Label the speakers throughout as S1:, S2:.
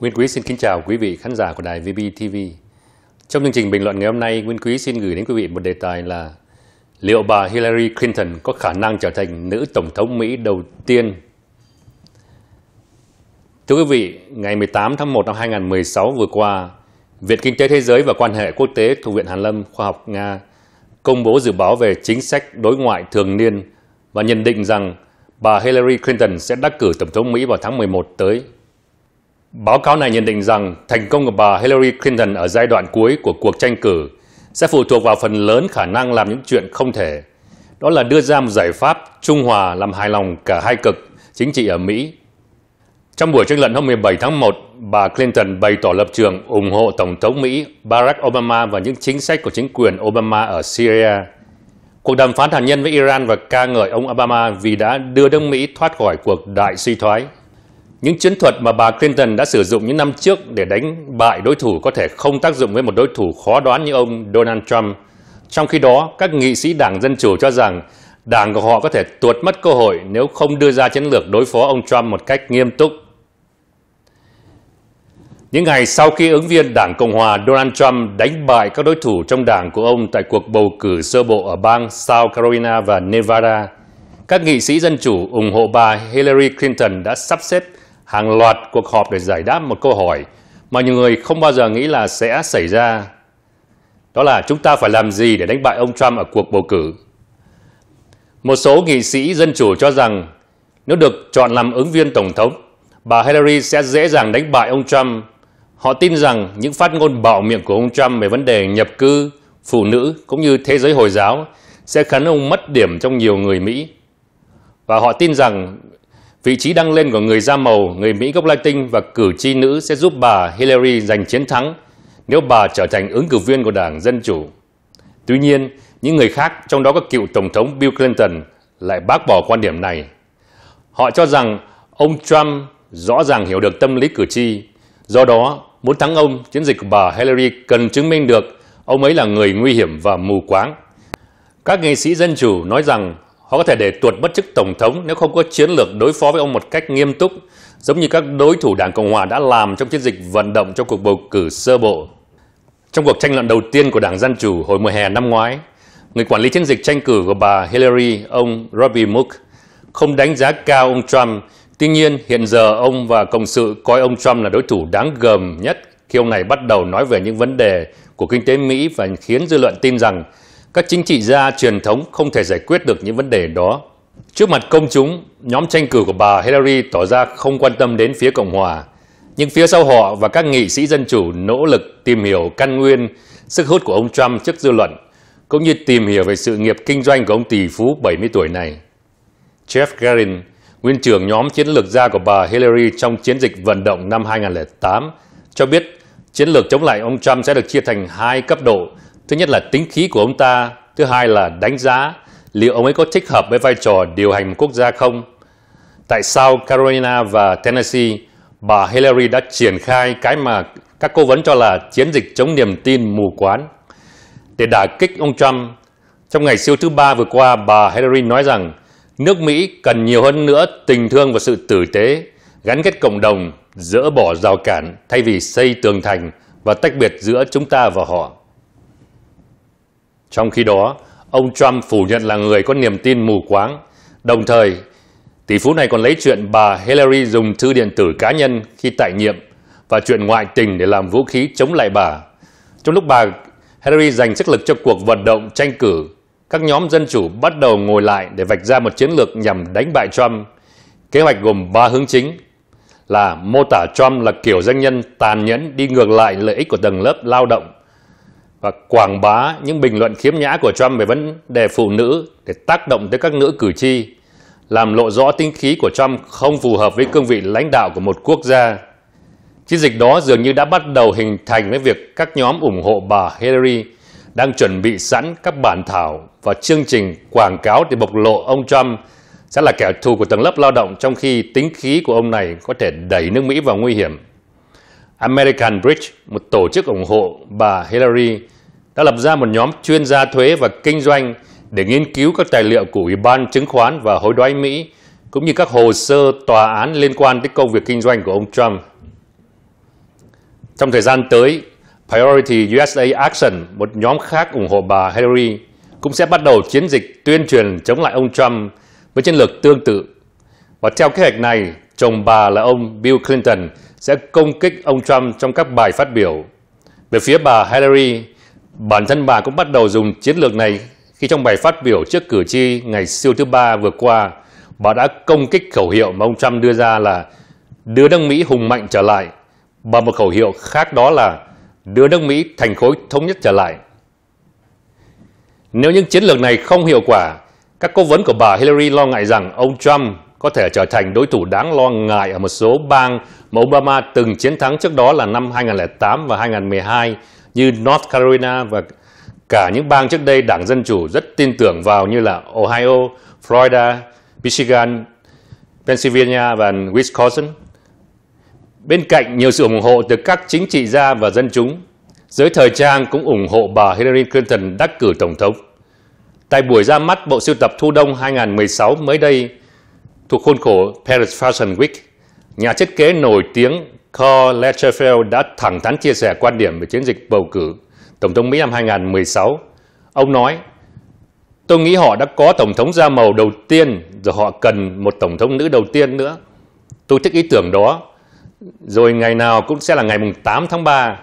S1: Nguyên Quý xin kính chào quý vị khán giả của đài VB Trong chương trình bình luận ngày hôm nay, Nguyên Quý xin gửi đến quý vị một đề tài là liệu bà Hillary Clinton có khả năng trở thành nữ tổng thống Mỹ đầu tiên? Thưa quý vị, ngày 18 tháng 1 năm 2016 vừa qua, Viện Kinh tế Thế giới và Quan hệ Quốc tế Thuộc Viện Hàn Lâm Khoa học Nga công bố dự báo về chính sách đối ngoại thường niên và nhận định rằng bà Hillary Clinton sẽ đắc cử Tổng thống Mỹ vào tháng 11 tới – Báo cáo này nhận định rằng thành công của bà Hillary Clinton ở giai đoạn cuối của cuộc tranh cử sẽ phụ thuộc vào phần lớn khả năng làm những chuyện không thể. Đó là đưa ra một giải pháp trung hòa làm hài lòng cả hai cực chính trị ở Mỹ. Trong buổi tranh luận hôm 17 tháng 1, bà Clinton bày tỏ lập trường ủng hộ Tổng thống Mỹ Barack Obama và những chính sách của chính quyền Obama ở Syria. Cuộc đàm phán hạt nhân với Iran và ca ngợi ông Obama vì đã đưa nước Mỹ thoát khỏi cuộc đại suy thoái những chiến thuật mà bà Clinton đã sử dụng những năm trước để đánh bại đối thủ có thể không tác dụng với một đối thủ khó đoán như ông Donald Trump. Trong khi đó, các nghị sĩ Đảng Dân Chủ cho rằng đảng của họ có thể tuột mất cơ hội nếu không đưa ra chiến lược đối phó ông Trump một cách nghiêm túc. Những ngày sau khi ứng viên Đảng Cộng hòa Donald Trump đánh bại các đối thủ trong đảng của ông tại cuộc bầu cử sơ bộ ở bang South Carolina và Nevada, các nghị sĩ dân chủ ủng hộ bà Hillary Clinton đã sắp xếp hàng loạt cuộc họp để giải đáp một câu hỏi mà nhiều người không bao giờ nghĩ là sẽ xảy ra. Đó là chúng ta phải làm gì để đánh bại ông Trump ở cuộc bầu cử? Một số nghị sĩ dân chủ cho rằng nếu được chọn làm ứng viên tổng thống, bà Hillary sẽ dễ dàng đánh bại ông Trump. Họ tin rằng những phát ngôn bạo miệng của ông Trump về vấn đề nhập cư, phụ nữ cũng như thế giới Hồi giáo sẽ khiến ông mất điểm trong nhiều người Mỹ. Và họ tin rằng Vị trí đăng lên của người da màu, người Mỹ gốc Latin và cử tri nữ sẽ giúp bà Hillary giành chiến thắng nếu bà trở thành ứng cử viên của Đảng Dân Chủ. Tuy nhiên, những người khác, trong đó có cựu Tổng thống Bill Clinton, lại bác bỏ quan điểm này. Họ cho rằng ông Trump rõ ràng hiểu được tâm lý cử tri. Do đó, muốn thắng ông, chiến dịch của bà Hillary cần chứng minh được ông ấy là người nguy hiểm và mù quáng. Các nghệ sĩ dân chủ nói rằng Họ có thể để tuột mất chức tổng thống nếu không có chiến lược đối phó với ông một cách nghiêm túc, giống như các đối thủ Đảng Cộng hòa đã làm trong chiến dịch vận động trong cuộc bầu cử sơ bộ. Trong cuộc tranh luận đầu tiên của Đảng Dân Chủ hồi mùa hè năm ngoái, người quản lý chiến dịch tranh cử của bà Hillary, ông Robbie Mook, không đánh giá cao ông Trump. Tuy nhiên, hiện giờ ông và cộng sự coi ông Trump là đối thủ đáng gờm nhất khi ông này bắt đầu nói về những vấn đề của kinh tế Mỹ và khiến dư luận tin rằng các chính trị gia truyền thống không thể giải quyết được những vấn đề đó. Trước mặt công chúng, nhóm tranh cử của bà Hillary tỏ ra không quan tâm đến phía Cộng hòa, nhưng phía sau họ và các nghị sĩ dân chủ nỗ lực tìm hiểu căn nguyên sức hút của ông Trump trước dư luận, cũng như tìm hiểu về sự nghiệp kinh doanh của ông tỷ phú 70 tuổi này. Jeff Garin, nguyên trưởng nhóm chiến lược gia của bà Hillary trong chiến dịch vận động năm 2008, cho biết chiến lược chống lại ông Trump sẽ được chia thành hai cấp độ – Thứ nhất là tính khí của ông ta, thứ hai là đánh giá liệu ông ấy có thích hợp với vai trò điều hành một quốc gia không. Tại sao Carolina và Tennessee, bà Hillary đã triển khai cái mà các cố vấn cho là chiến dịch chống niềm tin mù quáng để đả kích ông Trump. Trong ngày siêu thứ ba vừa qua, bà Hillary nói rằng nước Mỹ cần nhiều hơn nữa tình thương và sự tử tế, gắn kết cộng đồng, dỡ bỏ rào cản thay vì xây tường thành và tách biệt giữa chúng ta và họ. Trong khi đó, ông Trump phủ nhận là người có niềm tin mù quáng. Đồng thời, tỷ phú này còn lấy chuyện bà Hillary dùng thư điện tử cá nhân khi tại nhiệm và chuyện ngoại tình để làm vũ khí chống lại bà. Trong lúc bà Hillary dành sức lực cho cuộc vận động tranh cử, các nhóm dân chủ bắt đầu ngồi lại để vạch ra một chiến lược nhằm đánh bại Trump. Kế hoạch gồm 3 hướng chính là mô tả Trump là kiểu doanh nhân tàn nhẫn đi ngược lại lợi ích của tầng lớp lao động, và quảng bá những bình luận khiếm nhã của Trump về vấn đề phụ nữ để tác động tới các nữ cử tri, làm lộ rõ tính khí của Trump không phù hợp với cương vị lãnh đạo của một quốc gia. Chiến dịch đó dường như đã bắt đầu hình thành với việc các nhóm ủng hộ bà Hillary đang chuẩn bị sẵn các bản thảo và chương trình quảng cáo để bộc lộ ông Trump sẽ là kẻ thù của tầng lớp lao động trong khi tính khí của ông này có thể đẩy nước Mỹ vào nguy hiểm. American Bridge, một tổ chức ủng hộ bà Hillary, đã lập ra một nhóm chuyên gia thuế và kinh doanh để nghiên cứu các tài liệu của Ủy ban Chứng khoán và Hối đoái Mỹ, cũng như các hồ sơ tòa án liên quan tới công việc kinh doanh của ông Trump. Trong thời gian tới, Priority USA Action, một nhóm khác ủng hộ bà Hillary, cũng sẽ bắt đầu chiến dịch tuyên truyền chống lại ông Trump với chiến lược tương tự. Và theo kế hoạch này, chồng bà là ông Bill Clinton – sẽ công kích ông Trump trong các bài phát biểu. Về phía bà Hillary, bản thân bà cũng bắt đầu dùng chiến lược này khi trong bài phát biểu trước cử tri ngày siêu thứ ba vừa qua, bà đã công kích khẩu hiệu mà ông Trump đưa ra là đưa nước Mỹ hùng mạnh trở lại và một khẩu hiệu khác đó là đưa nước Mỹ thành khối thống nhất trở lại. Nếu những chiến lược này không hiệu quả, các cố vấn của bà Hillary lo ngại rằng ông Trump có thể trở thành đối thủ đáng lo ngại ở một số bang mà Obama từng chiến thắng trước đó là năm 2008 và 2012 như North Carolina và cả những bang trước đây Đảng Dân Chủ rất tin tưởng vào như là Ohio, Florida, Michigan, Pennsylvania và Wisconsin. Bên cạnh nhiều sự ủng hộ từ các chính trị gia và dân chúng, giới thời trang cũng ủng hộ bà Hillary Clinton đắc cử Tổng thống. Tại buổi ra mắt bộ sưu tập Thu Đông 2016 mới đây, thuộc khuôn khổ Paris Fashion Week, nhà thiết kế nổi tiếng Karl Lagerfeld đã thẳng thắn chia sẻ quan điểm về chiến dịch bầu cử Tổng thống Mỹ năm 2016. Ông nói, tôi nghĩ họ đã có Tổng thống da màu đầu tiên, rồi họ cần một Tổng thống nữ đầu tiên nữa. Tôi thích ý tưởng đó. Rồi ngày nào cũng sẽ là ngày 8 tháng 3.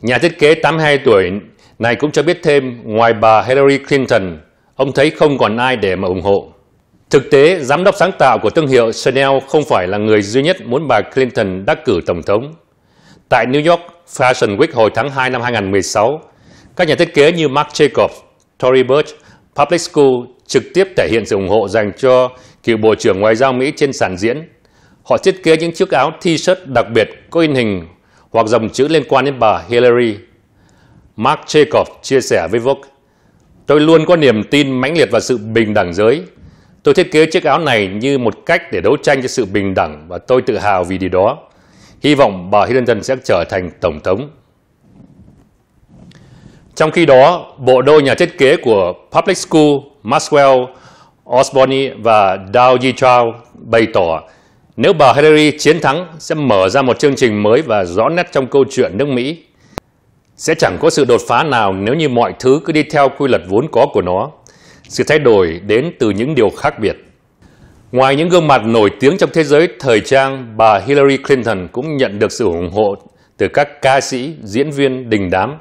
S1: Nhà thiết kế 82 tuổi này cũng cho biết thêm, ngoài bà Hillary Clinton, ông thấy không còn ai để mà ủng hộ. Thực tế, giám đốc sáng tạo của thương hiệu Chanel không phải là người duy nhất muốn bà Clinton đắc cử Tổng thống. Tại New York Fashion Week hồi tháng 2 năm 2016, các nhà thiết kế như Marc Jacobs, Tory Burch, Public School trực tiếp thể hiện sự ủng hộ dành cho cựu Bộ trưởng Ngoại giao Mỹ trên sàn diễn. Họ thiết kế những chiếc áo t-shirt đặc biệt có in hình hoặc dòng chữ liên quan đến bà Hillary. Mark Jacobs chia sẻ với Vogue, Tôi luôn có niềm tin mãnh liệt vào sự bình đẳng giới Tôi thiết kế chiếc áo này như một cách để đấu tranh cho sự bình đẳng và tôi tự hào vì điều đó. Hy vọng bà Clinton sẽ trở thành Tổng thống. Trong khi đó, bộ đôi nhà thiết kế của Public School Maxwell Osborne và Dow G. Chow bày tỏ nếu bà Hillary chiến thắng sẽ mở ra một chương trình mới và rõ nét trong câu chuyện nước Mỹ. Sẽ chẳng có sự đột phá nào nếu như mọi thứ cứ đi theo quy luật vốn có của nó. Sự thay đổi đến từ những điều khác biệt. Ngoài những gương mặt nổi tiếng trong thế giới thời trang, bà Hillary Clinton cũng nhận được sự ủng hộ từ các ca sĩ, diễn viên đình đám.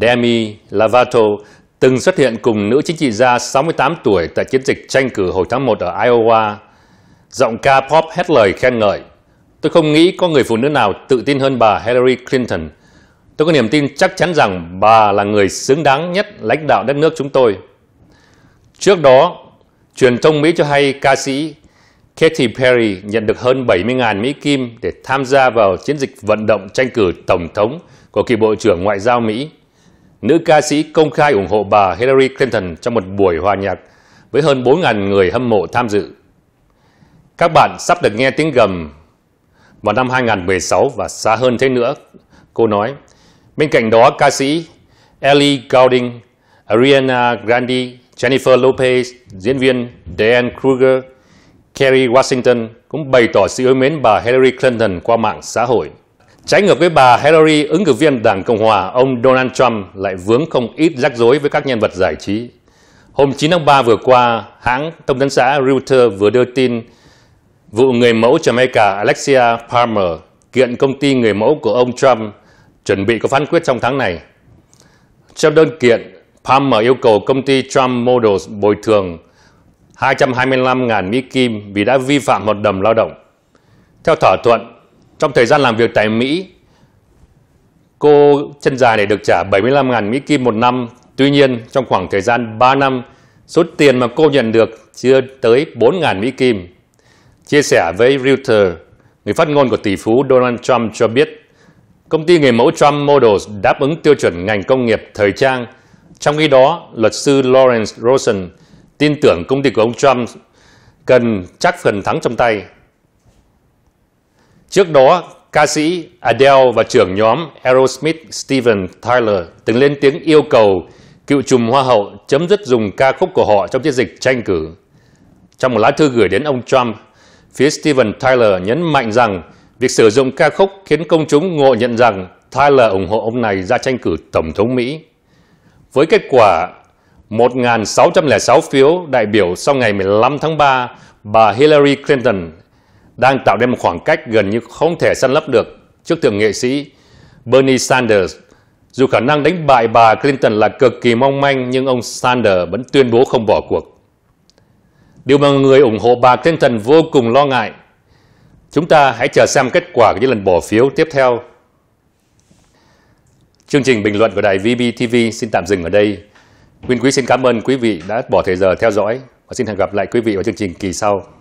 S1: Demi Lovato từng xuất hiện cùng nữ chính trị gia 68 tuổi tại chiến dịch tranh cử hồi tháng 1 ở Iowa. Giọng ca pop hét lời khen ngợi. Tôi không nghĩ có người phụ nữ nào tự tin hơn bà Hillary Clinton. Tôi có niềm tin chắc chắn rằng bà là người xứng đáng nhất lãnh đạo đất nước chúng tôi. Trước đó, truyền thông Mỹ cho hay ca sĩ Katy Perry nhận được hơn 70.000 Mỹ Kim để tham gia vào chiến dịch vận động tranh cử Tổng thống của kỳ Bộ trưởng Ngoại giao Mỹ. Nữ ca sĩ công khai ủng hộ bà Hillary Clinton trong một buổi hòa nhạc với hơn 4.000 người hâm mộ tham dự. Các bạn sắp được nghe tiếng gầm vào năm 2016 và xa hơn thế nữa, cô nói. Bên cạnh đó, ca sĩ Ellie Goulding, Ariana Grande Jennifer Lopez, diễn viên Diane Kruger, Kerry Washington cũng bày tỏ sự yêu mến bà Hillary Clinton qua mạng xã hội. Trái ngược với bà Hillary, ứng cử viên Đảng Cộng Hòa, ông Donald Trump lại vướng không ít rắc rối với các nhân vật giải trí. Hôm 9 tháng 3 vừa qua, hãng thông tấn xã Reuters vừa đưa tin vụ người mẫu Jamaica Alexia Palmer kiện công ty người mẫu của ông Trump chuẩn bị có phán quyết trong tháng này. Trong đơn kiện, Palmer yêu cầu công ty Trump Models bồi thường 225.000 Mỹ Kim vì đã vi phạm hợp đồng lao động. Theo thỏa thuận, trong thời gian làm việc tại Mỹ, cô chân dài này được trả 75.000 Mỹ Kim một năm. Tuy nhiên, trong khoảng thời gian 3 năm, số tiền mà cô nhận được chưa tới 4.000 Mỹ Kim. Chia sẻ với Reuters, người phát ngôn của tỷ phú Donald Trump cho biết, công ty người mẫu Trump Models đáp ứng tiêu chuẩn ngành công nghiệp thời trang – trong khi đó, luật sư Lawrence Rosen tin tưởng công ty của ông Trump cần chắc phần thắng trong tay. Trước đó, ca sĩ Adele và trưởng nhóm Aerosmith Steven Tyler từng lên tiếng yêu cầu cựu chùm hoa hậu chấm dứt dùng ca khúc của họ trong chiến dịch tranh cử. Trong một lá thư gửi đến ông Trump, phía Steven Tyler nhấn mạnh rằng việc sử dụng ca khúc khiến công chúng ngộ nhận rằng Tyler ủng hộ ông này ra tranh cử Tổng thống Mỹ với kết quả 1.606 phiếu đại biểu sau ngày 15 tháng 3, bà Hillary Clinton đang tạo nên một khoảng cách gần như không thể săn lấp được trước thượng nghệ sĩ Bernie Sanders. Dù khả năng đánh bại bà Clinton là cực kỳ mong manh nhưng ông Sanders vẫn tuyên bố không bỏ cuộc. Điều mà người ủng hộ bà Clinton vô cùng lo ngại. Chúng ta hãy chờ xem kết quả của những lần bỏ phiếu tiếp theo Chương trình bình luận của đài VBTV xin tạm dừng ở đây. Nguyên Quý xin cảm ơn quý vị đã bỏ thời giờ theo dõi và xin hẹn gặp lại quý vị ở chương trình kỳ sau.